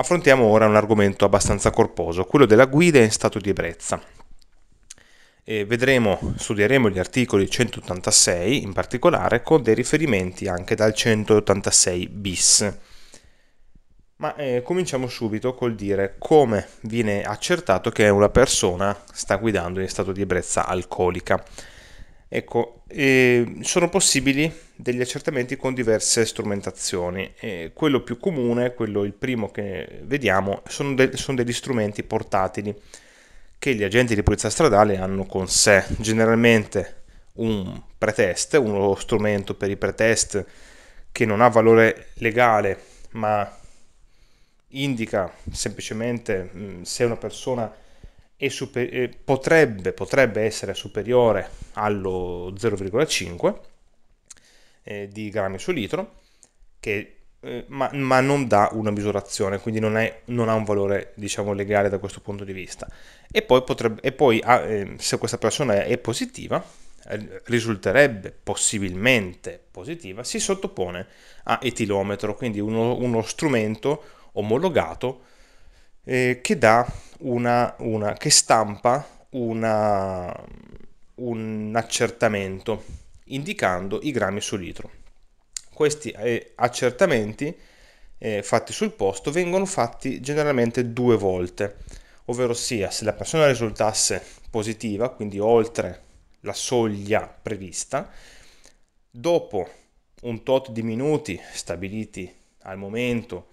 Affrontiamo ora un argomento abbastanza corposo, quello della guida in stato di ebbrezza. E vedremo, studieremo gli articoli 186 in particolare con dei riferimenti anche dal 186 bis. Ma eh, cominciamo subito col dire come viene accertato che una persona sta guidando in stato di ebbrezza alcolica. Ecco, eh, sono possibili degli accertamenti con diverse strumentazioni. Eh, quello più comune, quello il primo che vediamo, sono, de- sono degli strumenti portatili che gli agenti di polizia stradale hanno con sé. Generalmente un pretest, uno strumento per i pretest che non ha valore legale, ma indica semplicemente mh, se una persona super- potrebbe, potrebbe, essere superiore allo 0,5 eh, di grammi su litro, che, eh, ma, ma, non dà una misurazione, quindi non, è, non, ha un valore diciamo, legale da questo punto di vista. E poi, potrebbe, e poi ha, ah, eh, se questa persona è positiva, eh, risulterebbe possibilmente positiva, si sottopone a etilometro, quindi uno, uno strumento omologato eh, che, una, una, che stampa una, un accertamento indicando i grammi su litro. Questi eh, accertamenti eh, fatti sul posto vengono fatti generalmente due volte, ovvero sia se la persona risultasse positiva, quindi oltre la soglia prevista, dopo un tot di minuti stabiliti al momento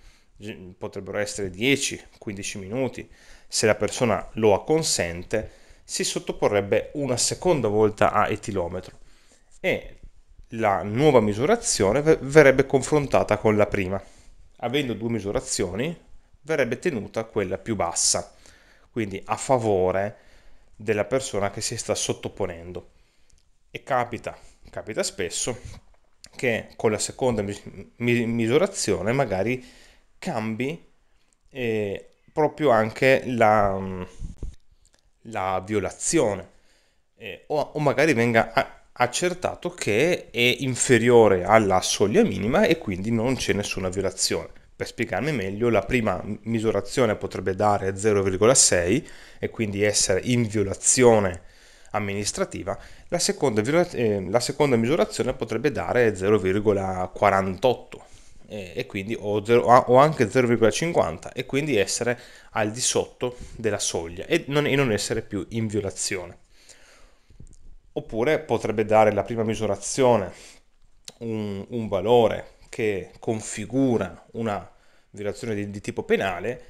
potrebbero essere 10-15 minuti, se la persona lo acconsente, si sottoporrebbe una seconda volta a etilometro e la nuova misurazione verrebbe confrontata con la prima. Avendo due misurazioni, verrebbe tenuta quella più bassa, quindi a favore della persona che si sta sottoponendo. E capita, capita spesso che con la seconda misurazione magari cambi eh, proprio anche la, mm, la violazione eh, o, o, magari venga accertato che è inferiore alla soglia minima e quindi non c'è nessuna violazione. Per spiegarmi meglio, la prima misurazione potrebbe dare 0,6 e quindi essere in violazione amministrativa, la seconda, eh, la seconda misurazione potrebbe dare 0,48 e, eh. e quindi o, zero, o anche 0,50 e quindi essere al di sotto della soglia e non, e non essere più in violazione. Oppure potrebbe dare la prima misurazione un, un valore che configura una violazione di, di tipo penale,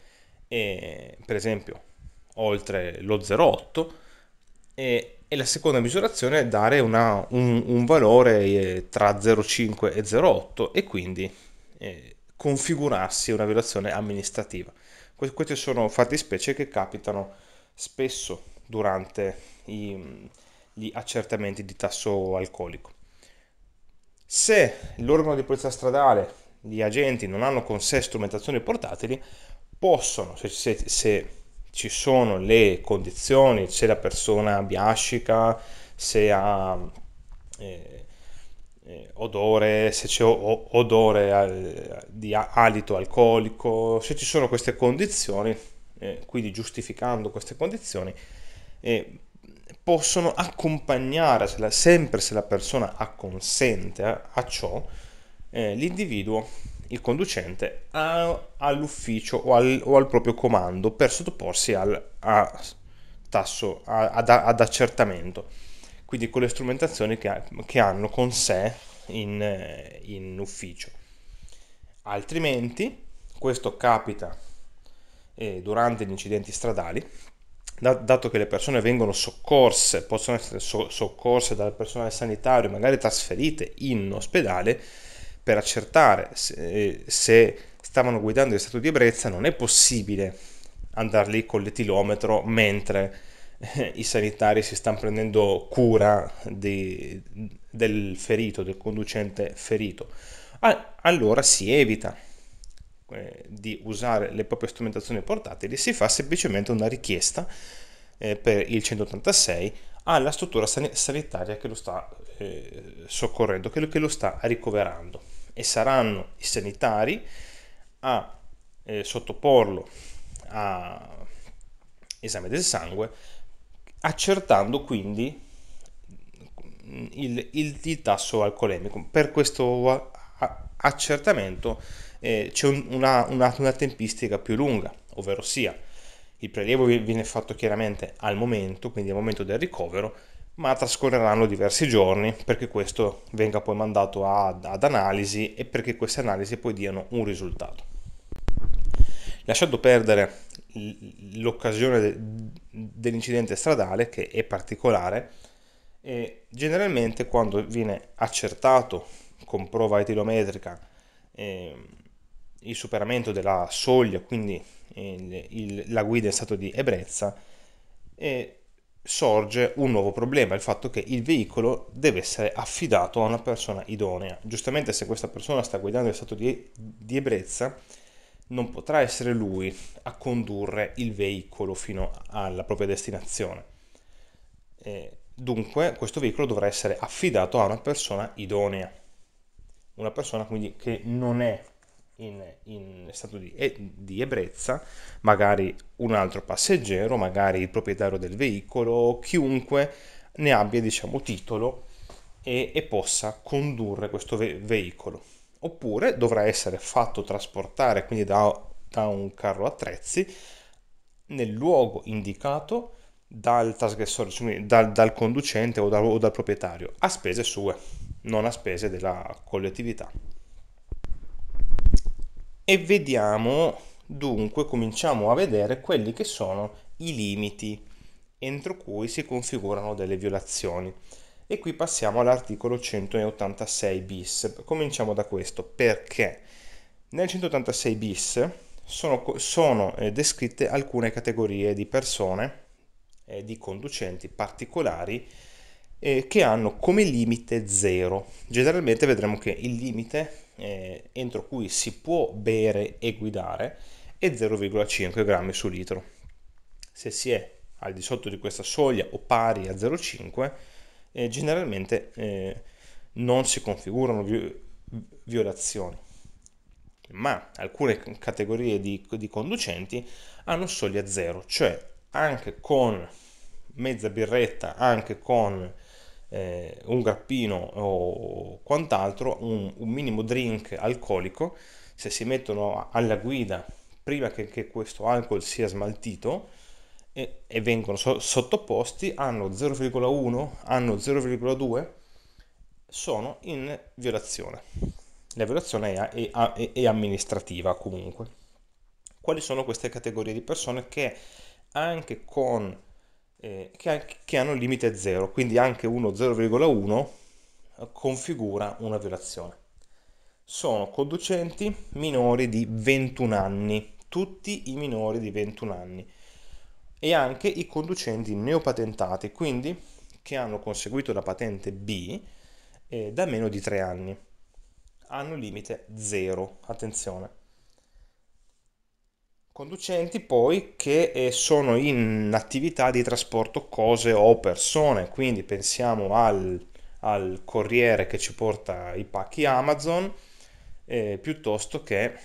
e, per esempio oltre lo 0,8 e, e, la seconda misurazione dare una, un, un, valore eh, tra 0,5 e 0,8 e quindi eh, configurarsi una violazione amministrativa. queste sono fattispecie che capitano spesso durante i, mm, gli accertamenti di tasso alcolico. Se l'organo di polizia stradale, gli agenti non hanno con sé strumentazioni portatili, possono, se, se, se ci sono le condizioni, se la persona biascica, se ha eh, eh, odore, se c'è odore di alito alcolico, se ci sono queste condizioni, eh, quindi giustificando queste condizioni, eh, possono accompagnare, se la, sempre se la persona acconsente a, a ciò, eh, l'individuo, il conducente, a, all'ufficio o al, o al, proprio comando per sottoporsi al a, tasso ad accertamento quindi con le strumentazioni che, che hanno con sé in, eh, in, ufficio. Altrimenti, questo capita eh, durante gli incidenti stradali, da, dato che le persone vengono soccorse, possono essere so, soccorse dal personale sanitario, magari trasferite in ospedale per accertare se, eh, se stavano guidando in stato di ebbrezza, non è possibile andare lì con l'etilometro mentre i sanitari si stanno prendendo cura di, del ferito, del conducente ferito. Allora si evita eh, di usare le proprie strumentazioni portatili, si fa semplicemente una richiesta eh, per il 186 alla struttura sanitaria che lo sta eh, soccorrendo, che lo, sta ricoverando e saranno i sanitari a sottoporlo a esame del sangue accertando quindi il, il, il tasso alcolemico. Per questo accertamento eh, c'è un, una, una, una, tempistica più lunga, ovvero sia il prelievo viene fatto chiaramente al momento, quindi al momento del ricovero, ma trascorreranno diversi giorni perché questo venga poi mandato ad, ad analisi e perché queste analisi poi diano un risultato. Lasciando perdere l'occasione de, dell'incidente stradale che è particolare e generalmente quando viene accertato con prova etilometrica eh, il superamento della soglia, quindi il, ehm, il, la guida in stato di ebbrezza, eh, sorge un nuovo problema, il fatto che il veicolo deve essere affidato a una persona idonea. Giustamente se questa persona sta guidando in stato di, di ebbrezza, non potrà essere lui a condurre il veicolo fino alla propria destinazione. Eh, dunque questo veicolo dovrà essere affidato a una persona idonea, una persona quindi che non è in, in stato di, eh, di, ebbrezza, magari un altro passeggero, magari il proprietario del veicolo, chiunque ne abbia diciamo titolo e, e possa condurre questo ve- veicolo oppure dovrà essere fatto trasportare quindi da, da un carro attrezzi nel luogo indicato dal trasgressore, cioè dal, dal conducente o dal, o dal proprietario, a spese sue, non a spese della collettività. E vediamo dunque, cominciamo a vedere quelli che sono i limiti entro cui si configurano delle violazioni. E qui passiamo all'articolo 186 bis. Cominciamo da questo perché nel 186 bis sono, sono eh, descritte alcune categorie di persone, eh, di conducenti particolari eh, che hanno come limite zero. Generalmente vedremo che il limite eh, entro cui si può bere e guidare è 0,5 grammi su litro. Se si è al di sotto di questa soglia o pari a 0,5 eh, generalmente eh, non si configurano violazioni, ma alcune categorie di, di conducenti hanno soglia zero, cioè anche con mezza birretta, anche con eh, un grappino o quant'altro, un, un, minimo drink alcolico, se si mettono alla guida prima che, che questo alcol sia smaltito, e, e vengono so- sottoposti hanno 0,1, hanno 0,2, sono in violazione. La violazione è, è, è amministrativa comunque. Quali sono queste categorie di persone che anche con eh, che, che, hanno il limite 0, quindi anche uno 0,1 configura una violazione. Sono conducenti minori di 21 anni, tutti i minori di 21 anni e anche i conducenti neopatentati, quindi che hanno conseguito la patente B eh, da meno di tre anni. Hanno limite zero, attenzione. Conducenti poi che eh, sono in attività di trasporto cose o persone, quindi pensiamo al, al corriere che ci porta i pacchi Amazon eh, piuttosto che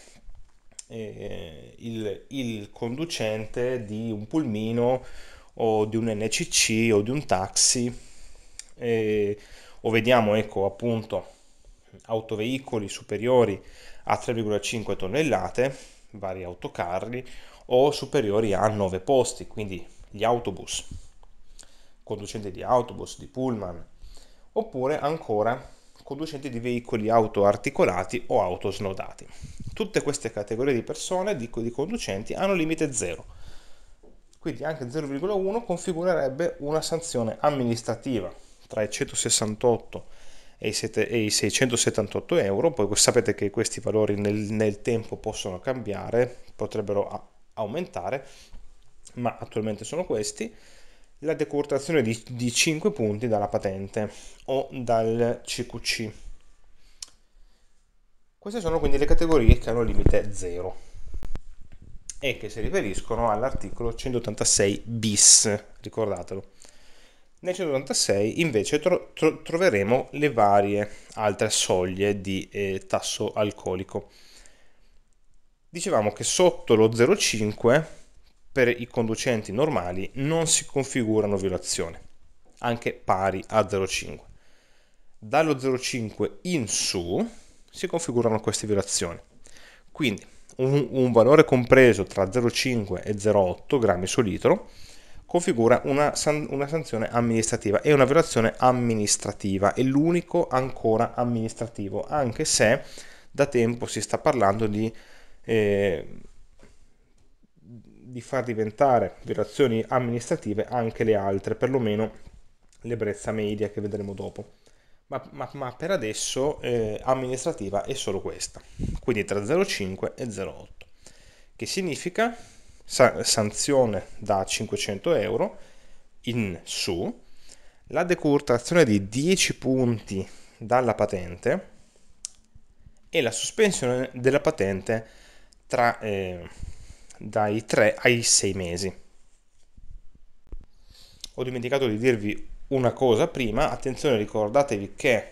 eh, il, il conducente di un pulmino o di un NCC o di un taxi eh, o vediamo ecco appunto autoveicoli superiori a 3,5 tonnellate vari autocarri o superiori a 9 posti quindi gli autobus conducente di autobus di pullman oppure ancora conducenti di veicoli auto articolati o auto snodati. Tutte queste categorie di persone, di, di conducenti, hanno limite 0. Quindi anche 0,1 configurerebbe una sanzione amministrativa tra i 168 e i, 678 euro. Poi sapete che questi valori nel, nel tempo possono cambiare, potrebbero aumentare, ma attualmente sono questi la decurtazione di, di 5 punti dalla patente o dal CQC. Queste sono quindi le categorie che hanno limite 0 e che si riferiscono all'articolo 186 bis, ricordatelo. Nel 186 invece tro- tro- troveremo le varie altre soglie di eh, tasso alcolico. Dicevamo che sotto lo 0,5 per i conducenti normali non si configurano violazioni, anche pari a 0,5. Dallo 0,5 in su si configurano queste violazioni. Quindi un, un valore compreso tra 0,5 e 0,8 grammi su litro configura una, san, una, sanzione amministrativa. È una violazione amministrativa, è l'unico ancora amministrativo, anche se da tempo si sta parlando di... Eh, di far diventare violazioni amministrative anche le altre, perlomeno l'ebbrezza media che vedremo dopo. Ma, ma, ma per adesso eh, amministrativa è solo questa, quindi tra 0,5 e 0,8, che significa sa- sanzione da 500 euro in su, la decurtazione di 10 punti dalla patente e la sospensione della patente tra... Eh, dai 3 ai 6 mesi. Ho dimenticato di dirvi una cosa prima, attenzione ricordatevi che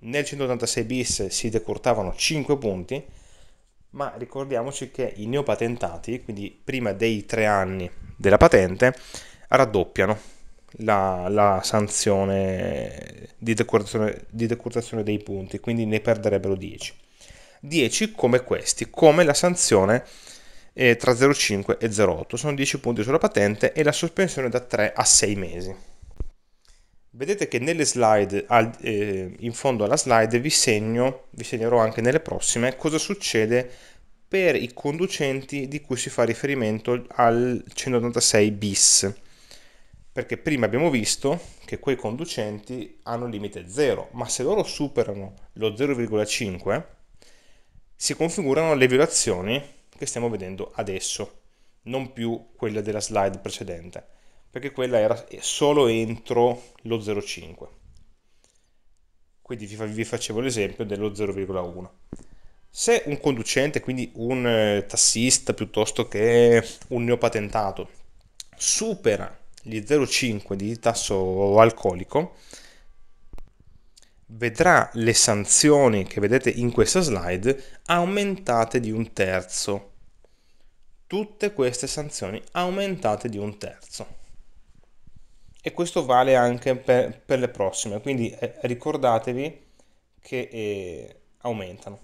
nel 186 bis si decurtavano 5 punti, ma ricordiamoci che i neopatentati, quindi prima dei 3 anni della patente, raddoppiano la, la sanzione di decurtazione, di decurtazione dei punti, quindi ne perderebbero 10. 10 come questi, come la sanzione eh, tra 0,5 e 0,8, sono 10 punti sulla patente e la sospensione da 3 a 6 mesi. Vedete che nelle slide, al, eh, in fondo alla slide, vi, segno, vi segnerò anche nelle prossime cosa succede per i conducenti di cui si fa riferimento al 186 bis. Perché prima abbiamo visto che quei conducenti hanno limite 0, ma se loro superano lo 0,5 si configurano le violazioni che stiamo vedendo adesso, non più quella della slide precedente, perché quella era solo entro lo 0,5. Quindi vi facevo l'esempio dello 0,1. Se un conducente, quindi un eh, tassista piuttosto che un neopatentato, supera gli 0,5 di tasso alcolico, vedrà le sanzioni che vedete in questa slide aumentate di un terzo. Tutte queste sanzioni aumentate di un terzo. E questo vale anche per, per le prossime, quindi eh, ricordatevi che eh, aumentano.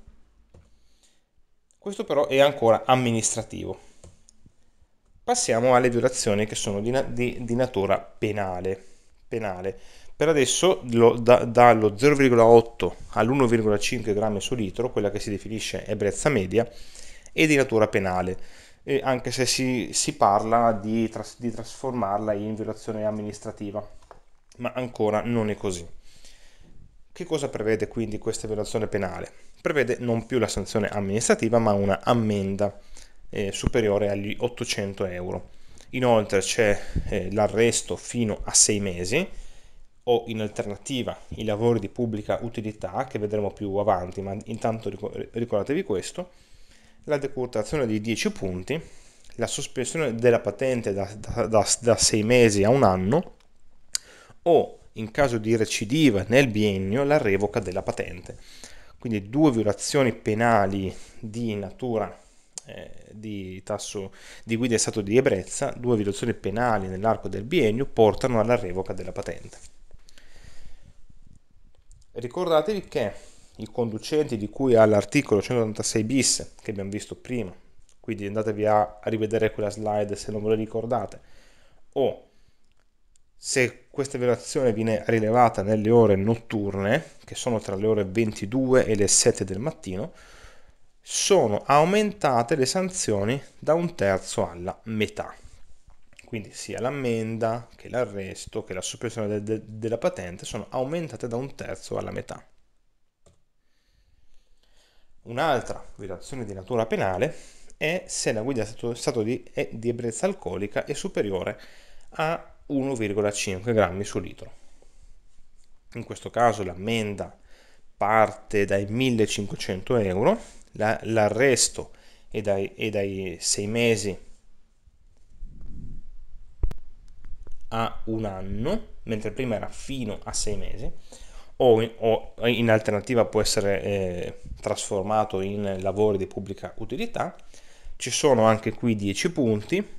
Questo però è ancora amministrativo. Passiamo alle violazioni che sono di, di, di natura penale. penale. Per adesso lo, da, dallo 0,8 all'1,5 grammi su litro, quella che si definisce ebbrezza media, è di natura penale, e anche se si, si parla di, tras, di trasformarla in violazione amministrativa, ma ancora non è così. Che cosa prevede quindi questa violazione penale? Prevede non più la sanzione amministrativa, ma una ammenda eh, superiore agli 800 euro. Inoltre c'è eh, l'arresto fino a 6 mesi o in alternativa i lavori di pubblica utilità che vedremo più avanti, ma intanto ricordatevi questo, la decurtazione di 10 punti, la sospensione della patente da, da, da, da 6 mesi a un anno o in caso di recidiva nel biennio la revoca della patente. Quindi due violazioni penali di natura eh, di tasso di guida e stato di ebbrezza, due violazioni penali nell'arco del biennio portano alla revoca della patente. Ricordatevi che i conducenti di cui all'articolo 186 bis che abbiamo visto prima, quindi andatevi a, rivedere quella slide se non ve la ricordate, o se questa violazione viene rilevata nelle ore notturne, che sono tra le ore 22 e le 7 del mattino, sono aumentate le sanzioni da un terzo alla metà. Quindi sia l'ammenda che l'arresto che la soppressione de de della patente sono aumentate da un terzo alla metà. Un'altra violazione di natura penale è se la guida in stato di, di ebbrezza alcolica è superiore a 1,5 grammi su litro. In questo caso l'ammenda parte dai 1500 euro, l'arresto la, è, è dai 6 mesi a un anno, mentre prima era fino a sei mesi, o in, o in alternativa può essere eh, trasformato in lavori di pubblica utilità. Ci sono anche qui 10 punti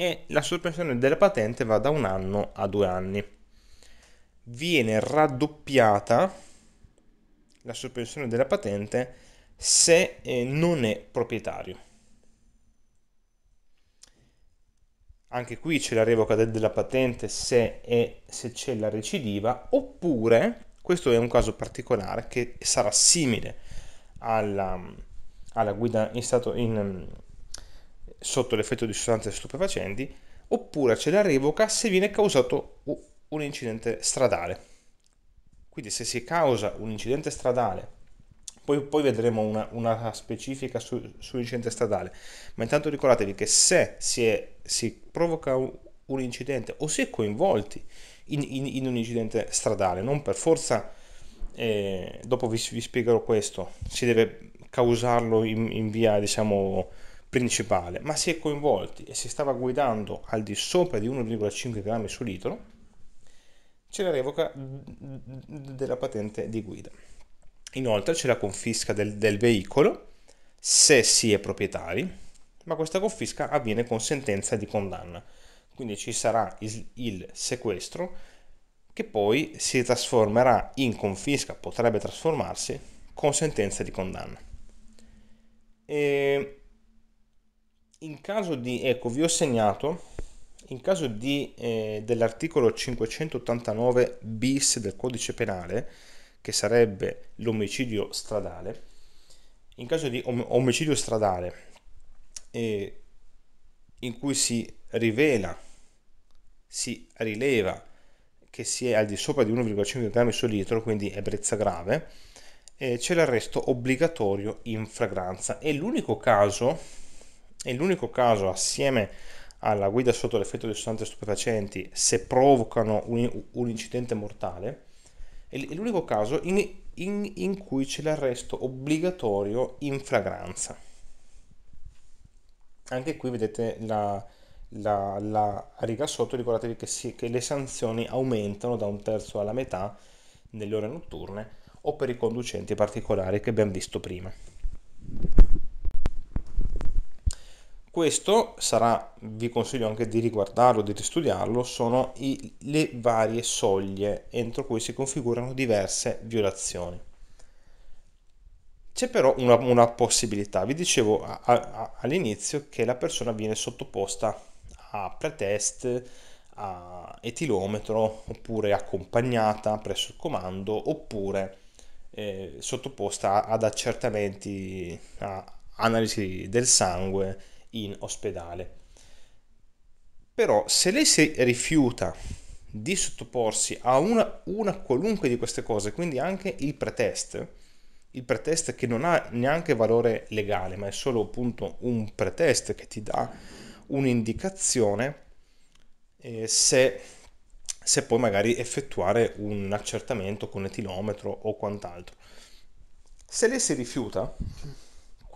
e la sospensione della patente va da un anno a due anni. Viene raddoppiata la sospensione della patente se eh, non è proprietario anche qui c'è la revoca della patente se, è, se c'è la recidiva, oppure, questo è un caso particolare che sarà simile alla, alla guida in stato in, sotto l'effetto di sostanze stupefacenti, oppure c'è la revoca se viene causato un incidente stradale. Quindi se si causa un incidente stradale poi, poi vedremo una, una specifica su, sull'incidente stradale, ma intanto ricordatevi che se si, è, si provoca un, un, incidente o si è coinvolti in, in, in un incidente stradale, non per forza, eh, dopo vi, vi, spiegherò questo, si deve causarlo in, in via diciamo principale, ma si è coinvolti e si stava guidando al di sopra di 1,5 grammi su litro, c'è la revoca della patente di guida. Inoltre c'è la confisca del, del veicolo se si è proprietari, ma questa confisca avviene con sentenza di condanna. Quindi ci sarà il, il sequestro che poi si trasformerà in confisca, potrebbe trasformarsi con sentenza di condanna. E in caso di, ecco, vi ho segnato, in caso di, eh, dell'articolo 589 bis del codice penale, che sarebbe l'omicidio stradale, in caso di om- omicidio stradale eh, in cui si rivela, si rileva che si è al di sopra di 1,5 grammi su litro, quindi ebbrezza grave, eh, c'è l'arresto obbligatorio in fragranza. È l'unico caso, è l'unico caso assieme alla guida sotto l'effetto di sostanze stupefacenti, se provocano un, un incidente mortale, è l'unico caso in, in, in cui c'è l'arresto obbligatorio in flagranza. Anche qui vedete la, la, la riga sotto, ricordatevi che, si, che le sanzioni aumentano da un terzo alla metà nelle ore notturne o per i conducenti particolari che abbiamo visto prima. Questo sarà, vi consiglio anche di riguardarlo, di ristudiarlo, sono i, le varie soglie entro cui si configurano diverse violazioni. C'è però una, una possibilità, vi dicevo a, a, all'inizio che la persona viene sottoposta a pretest, a etilometro, oppure accompagnata presso il comando, oppure eh, sottoposta ad accertamenti, a analisi del sangue, in ospedale. Però se lei si rifiuta di sottoporsi a una, una qualunque di queste cose, quindi anche il pretest, il pretest che non ha neanche valore legale, ma è solo appunto un pretest che ti dà un'indicazione eh, se, se poi magari effettuare un accertamento con etilometro o quant'altro. Se lei si rifiuta,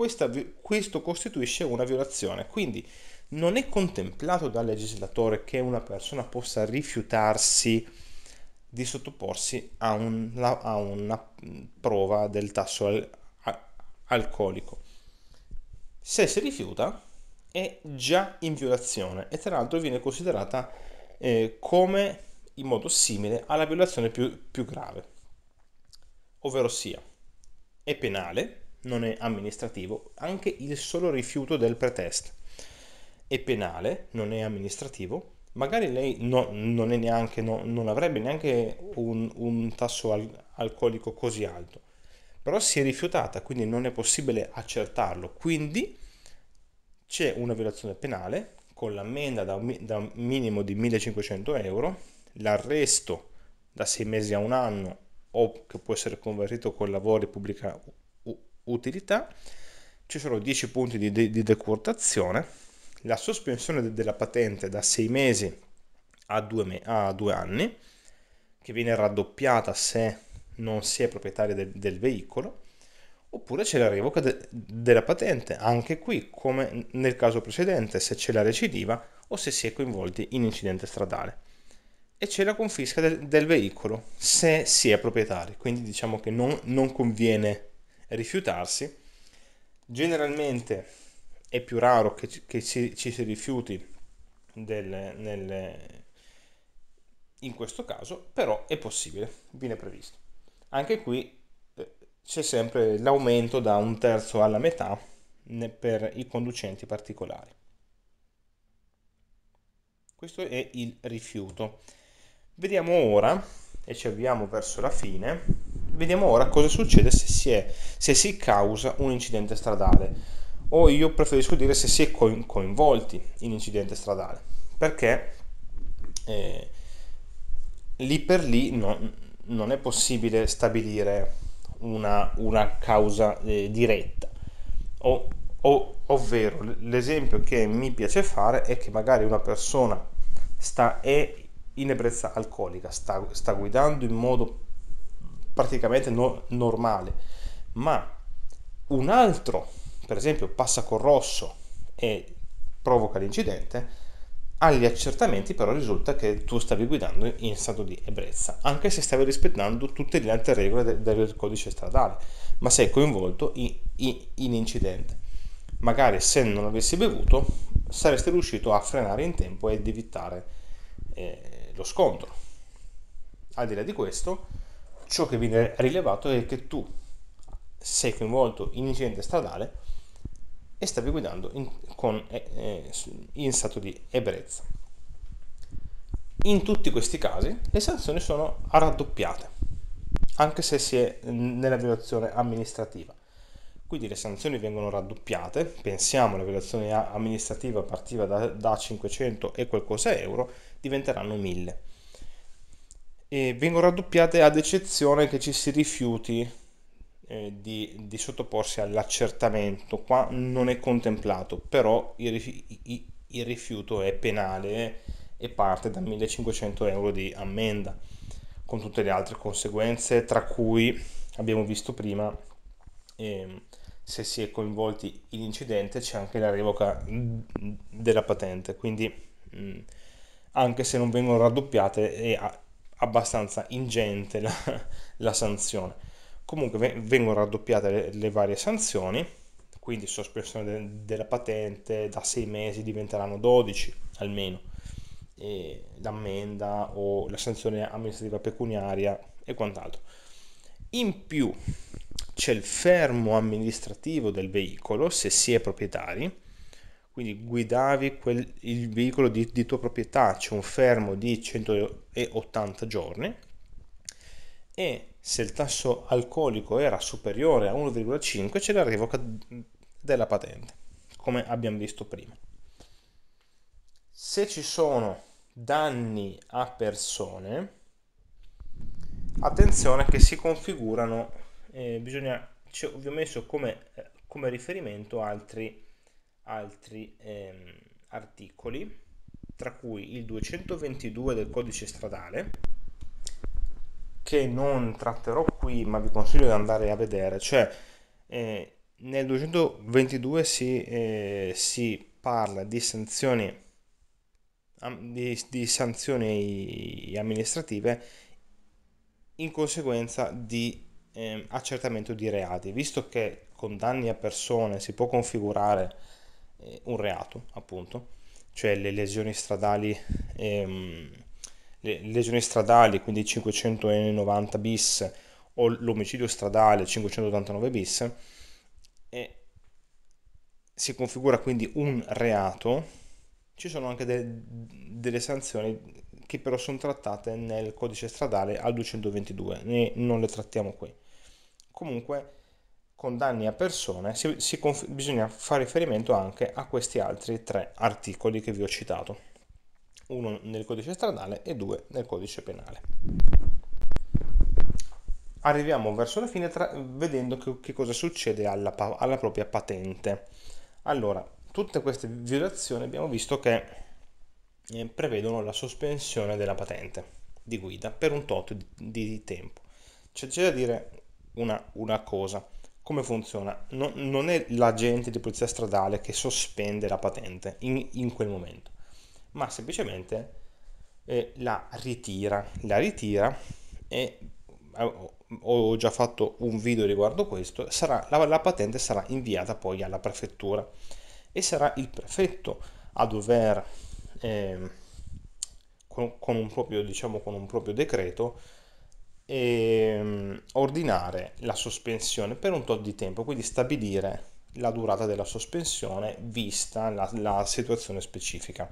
questa, questo costituisce una violazione. Quindi non è contemplato dal legislatore che una persona possa rifiutarsi di sottoporsi a, un, a una prova del tasso al, a, alcolico. Se si rifiuta è già in violazione e tra l'altro viene considerata eh, come in modo simile alla violazione più, più grave, ovvero sia è penale non è amministrativo, anche il solo rifiuto del pretest è penale, non è amministrativo, magari lei no, non, neanche, no, non, avrebbe neanche un, un tasso al, alcolico così alto, però si è rifiutata, quindi non è possibile accertarlo, quindi c'è una violazione penale con l'ammenda da un, da un minimo di 1500 euro, l'arresto da 6 mesi a un anno o che può essere convertito con lavori pubblica utilità, ci sono 10 punti di, di, di decurtazione, la sospensione de, della patente da 6 mesi a 2 me- anni, che viene raddoppiata se non si è proprietari de, del veicolo, oppure c'è la revoca de, della patente, anche qui come nel caso precedente, se c'è la recidiva o se si è coinvolti in incidente stradale. E c'è la confisca del, del veicolo, se si è proprietari, quindi diciamo che non, non conviene rifiutarsi. Generalmente è più raro che, che ci, ci, si rifiuti del, nel, in questo caso, però è possibile, viene previsto. Anche qui eh, c'è sempre l'aumento da un terzo alla metà per i conducenti particolari. Questo è il rifiuto. Vediamo ora, e ci avviamo verso la fine, Vediamo ora cosa succede se si, è, se si causa un incidente stradale o io preferisco dire se si è coinvolti in incidente stradale perché eh, lì per lì no, non è possibile stabilire una, una causa eh, diretta o, o, ovvero l'esempio che mi piace fare è che magari una persona sta, è in ebbrezza alcolica sta, sta guidando in modo praticamente no, normale, ma un altro, per esempio, passa col rosso e provoca l'incidente, agli accertamenti però risulta che tu stavi guidando in stato di ebbrezza, anche se stavi rispettando tutte le altre regole de- del codice stradale, ma sei coinvolto in, in, in incidente. Magari se non avessi bevuto saresti riuscito a frenare in tempo ed evitare eh, lo scontro. Al di là di questo, ciò che viene rilevato è che tu sei coinvolto in incidente stradale e stavi guidando in, con, eh, eh in stato di ebbrezza. In tutti questi casi le sanzioni sono raddoppiate, anche se si è nella violazione amministrativa. Quindi le sanzioni vengono raddoppiate, pensiamo la violazione amministrativa partiva da, da 500 e qualcosa euro, diventeranno 1000 e vengono raddoppiate ad eccezione che ci si rifiuti eh, di, di, sottoporsi all'accertamento. Qua non è contemplato, però il, il, il rifiuto è penale e parte da 1500 euro di ammenda, con tutte le altre conseguenze, tra cui abbiamo visto prima, eh, se si è coinvolti in incidente c'è anche la revoca della patente, quindi mh, anche se non vengono raddoppiate è, abbastanza ingente la, la sanzione. Comunque vengono raddoppiate le, le varie sanzioni, quindi sospensione de, della patente da 6 mesi diventeranno 12 almeno, e l'ammenda o la sanzione amministrativa pecuniaria e quant'altro. In più c'è il fermo amministrativo del veicolo se si è proprietari, quindi guidavi quel, il veicolo di, di tua proprietà, c'è un fermo di 180 giorni e se il tasso alcolico era superiore a 1,5 c'è la revoca della patente, come abbiamo visto prima. Se ci sono danni a persone, attenzione che si configurano, eh, bisogna, cioè, vi ho messo come, eh, come riferimento altri altri ehm, articoli, tra cui il 222 del codice stradale, che non tratterò qui, ma vi consiglio di andare a vedere. Cioè, eh, nel 222 si, eh, si parla di sanzioni, di, di sanzioni amministrative in conseguenza di eh, accertamento di reati, visto che con danni a persone si può configurare eh, un reato, appunto, cioè le lesioni stradali, ehm, le lesioni stradali quindi 590 bis o l'omicidio stradale 589 bis, e si configura quindi un reato, ci sono anche de- delle sanzioni che però sono trattate nel codice stradale al 222, ne- non le trattiamo qui. Comunque con danni a persone, si, si, bisogna fare riferimento anche a questi altri tre articoli che vi ho citato, uno nel codice stradale e due nel codice penale. Arriviamo verso la fine tra, vedendo che, che, cosa succede alla, alla propria patente. Allora, tutte queste violazioni abbiamo visto che eh, prevedono la sospensione della patente di guida per un tot di, di tempo. C'è, c'è da dire una, una cosa come funziona? No, non è l'agente di polizia stradale che sospende la patente in, in quel momento, ma semplicemente eh, la ritira. La ritira e eh, ho già fatto un video riguardo questo, sarà, la, la, patente sarà inviata poi alla prefettura e sarà il prefetto a dover, eh, con, con, un proprio, diciamo, con un proprio decreto, e ehm, ordinare la sospensione per un tot di tempo, quindi stabilire la durata della sospensione vista la, la situazione specifica.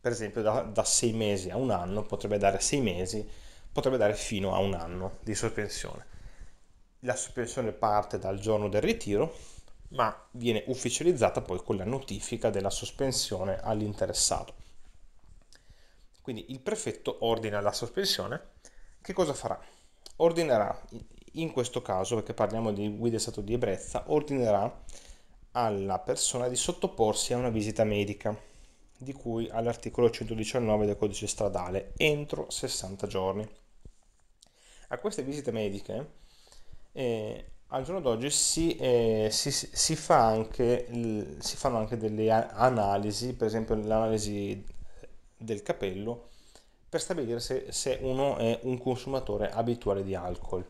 Per esempio da, da, sei mesi a un anno potrebbe dare sei mesi, potrebbe dare fino a un anno di sospensione. La sospensione parte dal giorno del ritiro, ma viene ufficializzata poi con la notifica della sospensione all'interessato. Quindi il prefetto ordina la sospensione che cosa farà? Ordinerà, in questo caso, perché parliamo di guida in stato di ebbrezza, ordinerà alla persona di sottoporsi a una visita medica, di cui all'articolo 119 del codice stradale, entro 60 giorni. A queste visite mediche, eh, al giorno d'oggi si, eh, si, si, fa anche, si fanno anche delle analisi, per esempio l'analisi del capello per stabilire se, se uno è un consumatore abituale di alcol.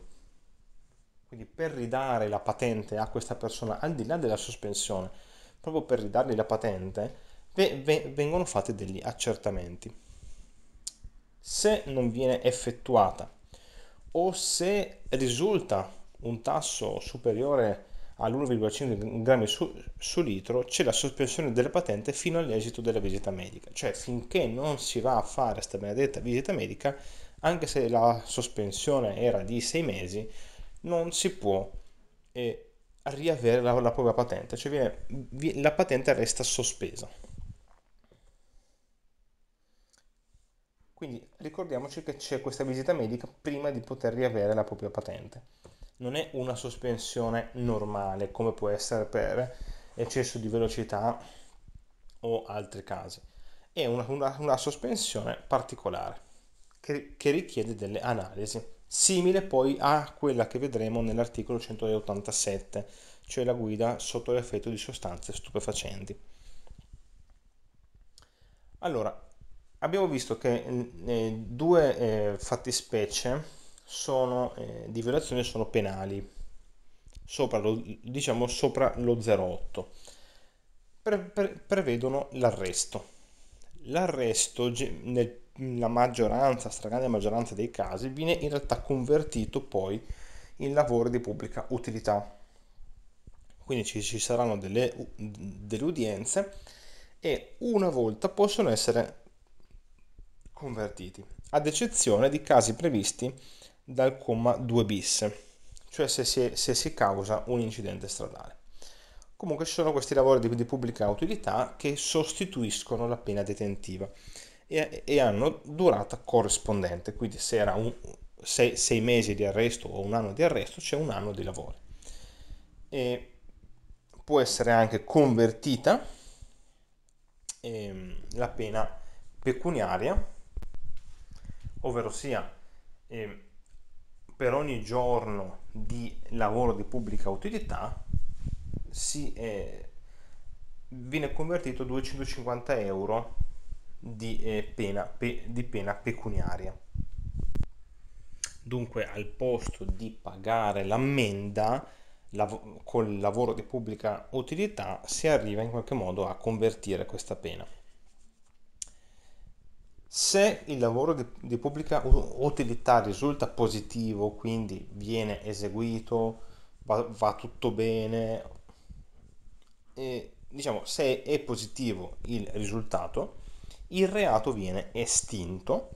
Quindi per ridare la patente a questa persona, al di là della sospensione, proprio per ridargli la patente, vengono fatti degli accertamenti. Se non viene effettuata o se risulta un tasso superiore all'1,5 grammi su, su, litro c'è la sospensione della patente fino all'esito della visita medica, cioè finché non si va a fare questa benedetta visita medica, anche se la sospensione era di 6 mesi, non si può eh, riavere la, la, propria patente, cioè viene, vi, la patente resta sospesa. Quindi ricordiamoci che c'è questa visita medica prima di poter riavere la propria patente non è una sospensione normale come può essere per eccesso di velocità o altri casi, è una, una, una sospensione particolare che, che richiede delle analisi simile poi a quella che vedremo nell'articolo 187, cioè la guida sotto l'effetto di sostanze stupefacenti. Allora, abbiamo visto che eh, due eh, fattispecie sono, eh, di violazione sono penali, sopra lo, diciamo sopra lo 0,8. Pre, pre, prevedono l'arresto. L'arresto nella maggioranza, stragrande maggioranza dei casi, viene in realtà convertito poi in lavoro di pubblica utilità. Quindi ci, ci saranno delle, delle udienze e una volta possono essere convertiti, ad eccezione di casi previsti dal comma 2 bis, cioè se si, se si causa un incidente stradale. Comunque ci sono questi lavori di, di pubblica utilità che sostituiscono la pena detentiva e, e hanno durata corrispondente, quindi se era un, sei, sei, mesi di arresto o un anno di arresto c'è un anno di lavoro. E può essere anche convertita ehm, la pena pecuniaria, ovvero sia ehm, per ogni giorno di lavoro di pubblica utilità si, eh, viene convertito 250 euro di, eh, pena, pe, di pena pecuniaria. Dunque al posto di pagare l'ammenda lav- col lavoro di pubblica utilità si arriva in qualche modo a convertire questa pena. Se il lavoro di, di pubblica utilità risulta positivo, quindi viene eseguito, va, va tutto bene, e, diciamo se è positivo il risultato, il reato viene estinto,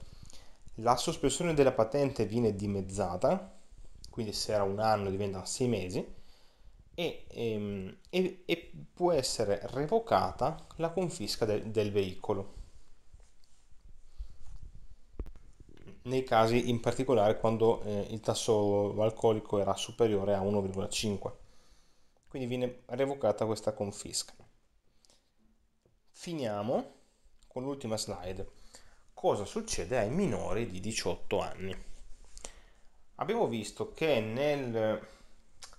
la sospensione della patente viene dimezzata, quindi se era un anno diventa sei mesi, e, ehm, e, e, può essere revocata la confisca del, del veicolo. nei casi in particolare quando eh, il tasso alcolico era superiore a 1,5. Quindi viene revocata questa confisca. Finiamo con l'ultima slide. Cosa succede ai minori di 18 anni? Abbiamo visto che nel,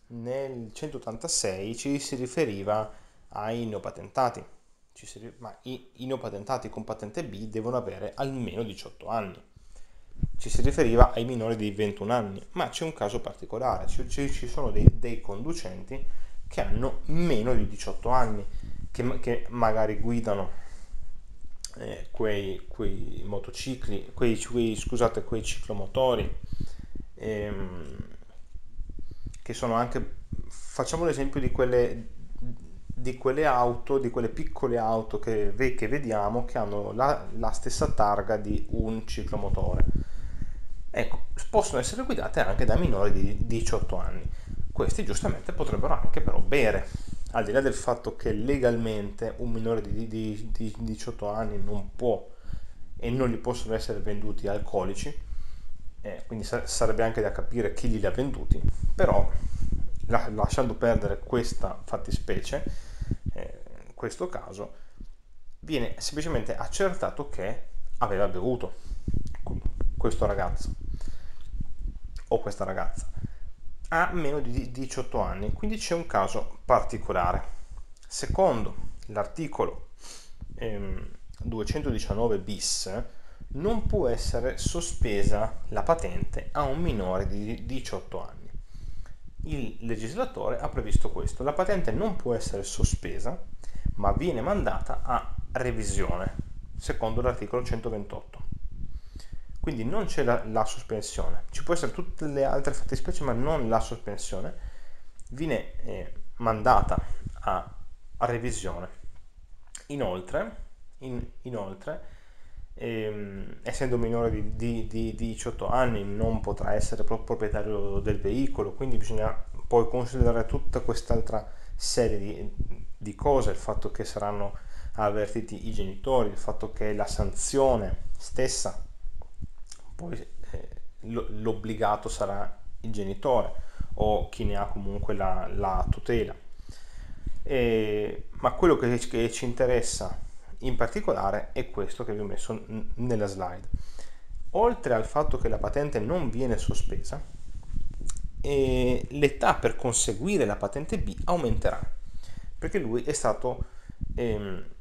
nel 186 ci si riferiva ai neopatentati, ci si, ma i, i neopatentati con patente B devono avere almeno 18 anni ci si riferiva ai minori di 21 anni, ma c'è un caso particolare, ci, ci sono dei, dei, conducenti che hanno meno di 18 anni, che, che magari guidano eh, quei, quei, motocicli, quei, quei, scusate, quei ciclomotori, ehm, che sono anche, facciamo l'esempio di quelle, di quelle auto, di quelle piccole auto che, che vediamo che hanno la, la stessa targa di un ciclomotore ecco, possono essere guidate anche da minori di 18 anni. Questi giustamente potrebbero anche però bere, al di là del fatto che legalmente un minore di, di, di 18 anni non può e non gli possono essere venduti alcolici, eh, quindi sarebbe anche da capire chi glieli ha venduti, però la, lasciando perdere questa fattispecie, eh, in questo caso, viene semplicemente accertato che aveva bevuto questo ragazzo o questa ragazza ha meno di 18 anni, quindi c'è un caso particolare. Secondo l'articolo ehm, 219 bis non può essere sospesa la patente a un minore di 18 anni. Il legislatore ha previsto questo, la patente non può essere sospesa ma viene mandata a revisione, secondo l'articolo 128. Quindi non c'è la, la sospensione, ci può essere tutte le altre fattispecie ma non la sospensione, viene eh, mandata a, a, revisione. Inoltre, in, inoltre ehm, essendo minore di, di, di, 18 anni non potrà essere proprietario del veicolo, quindi bisogna poi considerare tutta quest'altra serie di, di cose, il fatto che saranno avvertiti i genitori, il fatto che la sanzione stessa poi eh, l'obbligato sarà il genitore o chi ne ha comunque la, la tutela. E, ma quello che, che, ci interessa in particolare è questo che vi ho messo nella slide. Oltre al fatto che la patente non viene sospesa, eh, l'età per conseguire la patente B aumenterà perché lui è stato... Ehm,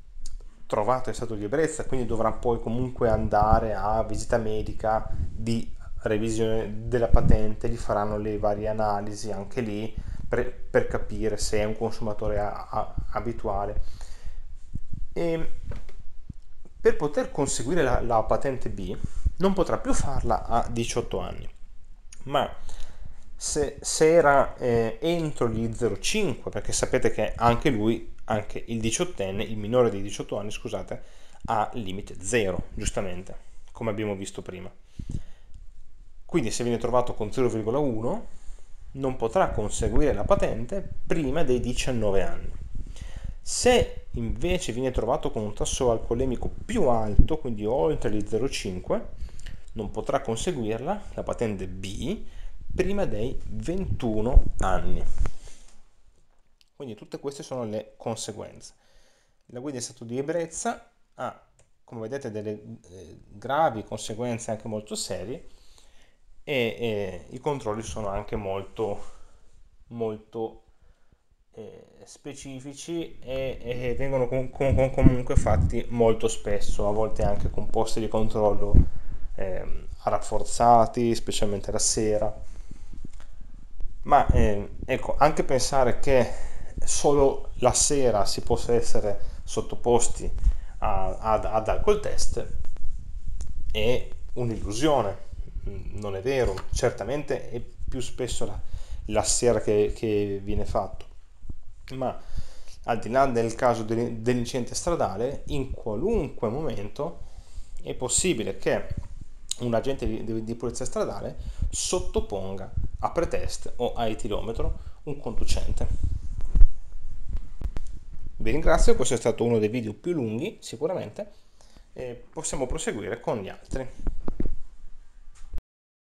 trovato in stato di ebbrezza, quindi dovrà poi comunque andare a visita medica di revisione della patente, gli faranno le varie analisi anche lì per, per capire se è un consumatore a, a, abituale. E ehm, per poter conseguire la, la patente B non potrà più farla a 18 anni, ma se, se era eh, entro gli 0,5, perché sapete che anche lui anche il diciottenne, il minore di 18 anni, scusate, ha limite 0, giustamente, come abbiamo visto prima. Quindi se viene trovato con 0,1 non potrà conseguire la patente prima dei 19 anni. Se invece viene trovato con un tasso alcolemico più alto, quindi oltre gli 0,5, non potrà conseguirla la patente B prima dei 21 anni. Quindi tutte queste sono le conseguenze. La guida in stato di ebbrezza ha, come vedete, delle eh, gravi conseguenze anche molto serie e, e i controlli sono anche molto, molto eh, specifici e, e vengono com- com- comunque fatti molto spesso, a volte anche con posti di controllo eh, rafforzati, specialmente la sera. Ma eh, ecco, anche pensare che solo la sera si possa essere sottoposti a, ad, ad alcol test è un'illusione, mm, non è vero, certamente è più spesso la, la sera che, che, viene fatto, ma al di là del caso dell'incidente stradale, in qualunque momento è possibile che un agente di, di polizia stradale sottoponga a pretest o a etilometro un conducente. Vi ringrazio, questo è stato uno dei video più lunghi sicuramente, e possiamo proseguire con gli altri.